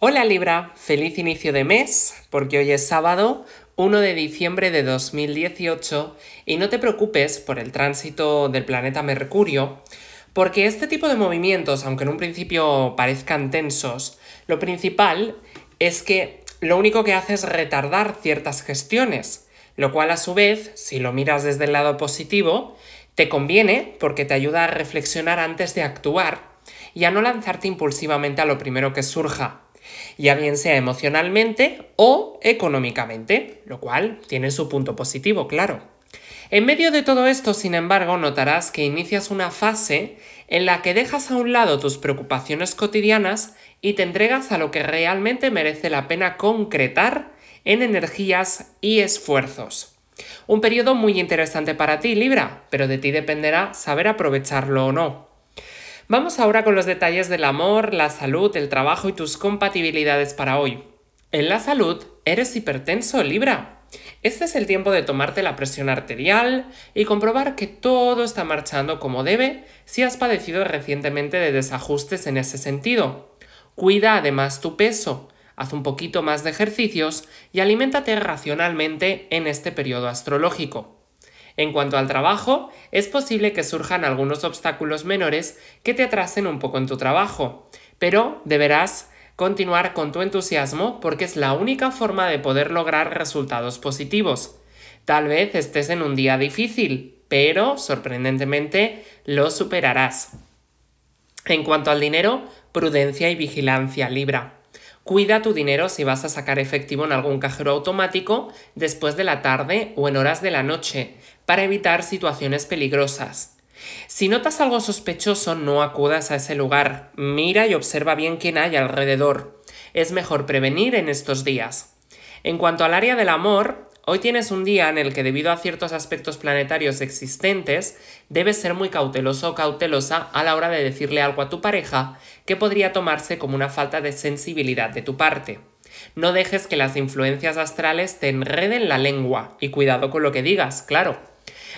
Hola Libra, feliz inicio de mes, porque hoy es sábado 1 de diciembre de 2018 y no te preocupes por el tránsito del planeta Mercurio, porque este tipo de movimientos, aunque en un principio parezcan tensos, lo principal es que lo único que hace es retardar ciertas gestiones, lo cual a su vez, si lo miras desde el lado positivo, te conviene porque te ayuda a reflexionar antes de actuar y a no lanzarte impulsivamente a lo primero que surja ya bien sea emocionalmente o económicamente, lo cual tiene su punto positivo, claro. En medio de todo esto, sin embargo, notarás que inicias una fase en la que dejas a un lado tus preocupaciones cotidianas y te entregas a lo que realmente merece la pena concretar en energías y esfuerzos. Un periodo muy interesante para ti, Libra, pero de ti dependerá saber aprovecharlo o no. Vamos ahora con los detalles del amor, la salud, el trabajo y tus compatibilidades para hoy. En la salud, eres hipertenso, Libra. Este es el tiempo de tomarte la presión arterial y comprobar que todo está marchando como debe si has padecido recientemente de desajustes en ese sentido. Cuida además tu peso, haz un poquito más de ejercicios y aliméntate racionalmente en este periodo astrológico. En cuanto al trabajo, es posible que surjan algunos obstáculos menores que te atrasen un poco en tu trabajo, pero deberás continuar con tu entusiasmo porque es la única forma de poder lograr resultados positivos. Tal vez estés en un día difícil, pero sorprendentemente lo superarás. En cuanto al dinero, prudencia y vigilancia libra. Cuida tu dinero si vas a sacar efectivo en algún cajero automático después de la tarde o en horas de la noche, para evitar situaciones peligrosas. Si notas algo sospechoso, no acudas a ese lugar. Mira y observa bien quién hay alrededor. Es mejor prevenir en estos días. En cuanto al área del amor, hoy tienes un día en el que debido a ciertos aspectos planetarios existentes, debes ser muy cauteloso o cautelosa a la hora de decirle algo a tu pareja que podría tomarse como una falta de sensibilidad de tu parte. No dejes que las influencias astrales te enreden la lengua y cuidado con lo que digas, claro.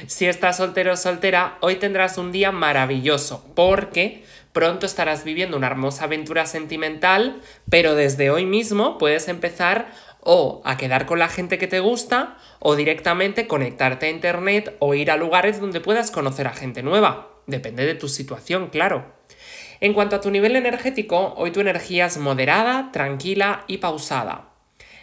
Si estás soltero o soltera, hoy tendrás un día maravilloso porque pronto estarás viviendo una hermosa aventura sentimental, pero desde hoy mismo puedes empezar o a quedar con la gente que te gusta o directamente conectarte a internet o ir a lugares donde puedas conocer a gente nueva. Depende de tu situación, claro. En cuanto a tu nivel energético, hoy tu energía es moderada, tranquila y pausada.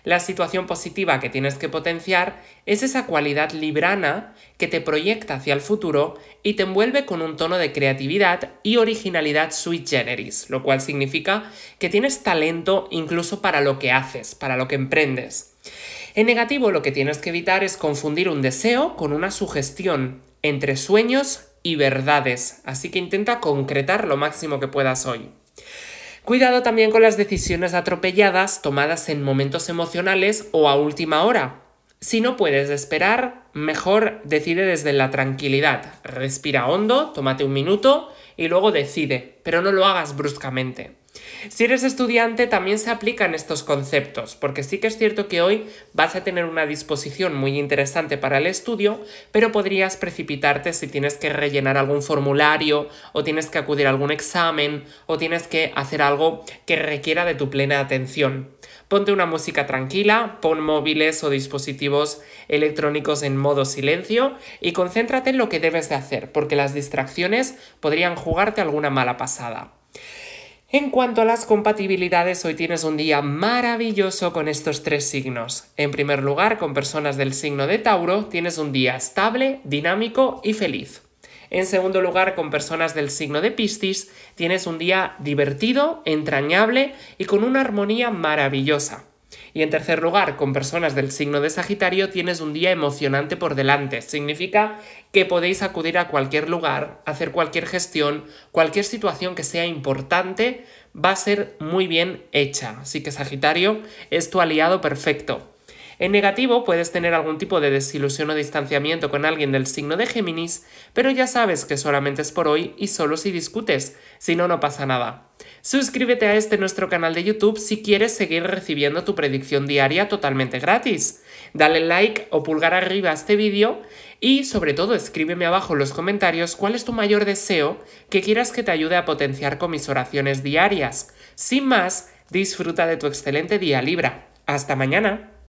La situación positiva que tienes que potenciar es esa cualidad librana que te proyecta hacia el futuro y te envuelve con un tono de creatividad y originalidad sui generis, lo cual significa que tienes talento incluso para lo que haces, para lo que emprendes. En negativo, lo que tienes que evitar es confundir un deseo con una sugestión entre sueños y verdades, así que intenta concretar lo máximo que puedas hoy. Cuidado también con las decisiones atropelladas tomadas en momentos emocionales o a última hora. Si no puedes esperar, mejor decide desde la tranquilidad. Respira hondo, tómate un minuto y luego decide, pero no lo hagas bruscamente. Si eres estudiante, también se aplican estos conceptos, porque sí que es cierto que hoy vas a tener una disposición muy interesante para el estudio, pero podrías precipitarte si tienes que rellenar algún formulario, o tienes que acudir a algún examen, o tienes que hacer algo que requiera de tu plena atención. Ponte una música tranquila, pon móviles o dispositivos electrónicos en modo silencio y concéntrate en lo que debes de hacer, porque las distracciones podrían jugarte alguna mala pasada. En cuanto a las compatibilidades, hoy tienes un día maravilloso con estos tres signos. En primer lugar, con personas del signo de Tauro, tienes un día estable, dinámico y feliz. En segundo lugar, con personas del signo de Piscis, tienes un día divertido, entrañable y con una armonía maravillosa. Y en tercer lugar, con personas del signo de Sagitario tienes un día emocionante por delante. Significa que podéis acudir a cualquier lugar, hacer cualquier gestión, cualquier situación que sea importante va a ser muy bien hecha. Así que Sagitario es tu aliado perfecto. En negativo puedes tener algún tipo de desilusión o distanciamiento con alguien del signo de Géminis, pero ya sabes que solamente es por hoy y solo si discutes, si no, no pasa nada. Suscríbete a este nuestro canal de YouTube si quieres seguir recibiendo tu predicción diaria totalmente gratis. Dale like o pulgar arriba a este vídeo y sobre todo escríbeme abajo en los comentarios cuál es tu mayor deseo que quieras que te ayude a potenciar con mis oraciones diarias. Sin más, disfruta de tu excelente día Libra. Hasta mañana.